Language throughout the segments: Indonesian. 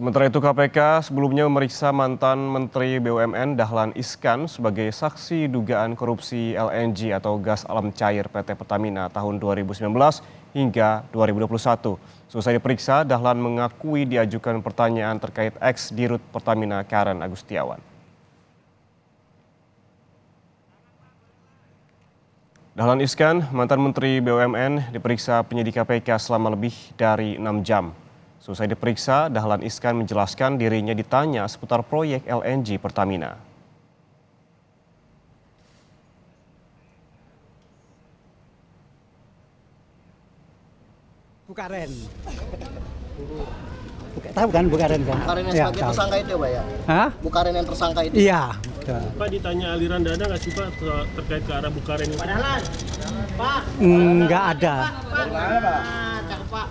Sementara itu KPK sebelumnya memeriksa mantan Menteri BUMN Dahlan Iskan sebagai saksi dugaan korupsi LNG atau gas alam cair PT Pertamina tahun 2019 hingga 2021. Selesai diperiksa, Dahlan mengakui diajukan pertanyaan terkait ex dirut Pertamina Karen Agustiawan. Dahlan Iskan, mantan Menteri BUMN, diperiksa penyidik KPK selama lebih dari 6 jam. Selesai diperiksa, Dahlan Iskan menjelaskan dirinya ditanya seputar proyek LNG Pertamina. Bukaren. Buka, tahu kan Bukaren kan? Bukaren yang ya, sebagai tahu. tersangka itu Pak ya? Hah? Bukaren yang tersangka itu? Iya. Pak ditanya aliran dana nggak sih Pak terkait ke arah Bukaren? Pak Dahlan! Hmm, Pak! Nggak ada. Pak! Pak. Pak. Ya.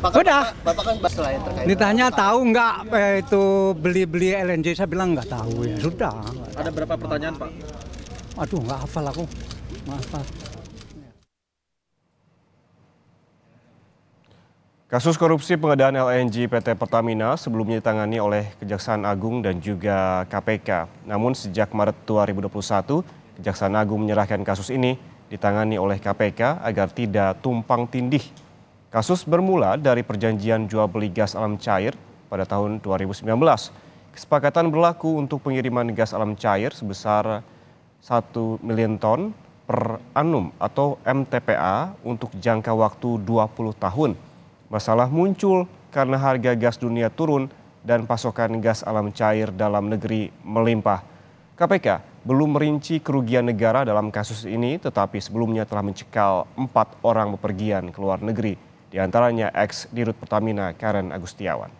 Bapak, Udah. Bapak kan selain terkait. Ditanya tahu nggak eh, itu beli-beli LNG? Saya bilang nggak tahu ya. Sudah. Ada berapa pertanyaan Pak? Aduh nggak hafal aku. Maaf Kasus korupsi pengadaan LNG PT Pertamina sebelumnya ditangani oleh Kejaksaan Agung dan juga KPK. Namun sejak Maret 2021, Kejaksaan Agung menyerahkan kasus ini ditangani oleh KPK agar tidak tumpang tindih. Kasus bermula dari perjanjian jual beli gas alam cair pada tahun 2019. Kesepakatan berlaku untuk pengiriman gas alam cair sebesar 1 miliar ton per annum atau MTPA untuk jangka waktu 20 tahun. Masalah muncul karena harga gas dunia turun dan pasokan gas alam cair dalam negeri melimpah. KPK belum merinci kerugian negara dalam kasus ini, tetapi sebelumnya telah mencekal empat orang bepergian ke luar negeri, diantaranya ex-dirut Pertamina Karen Agustiawan.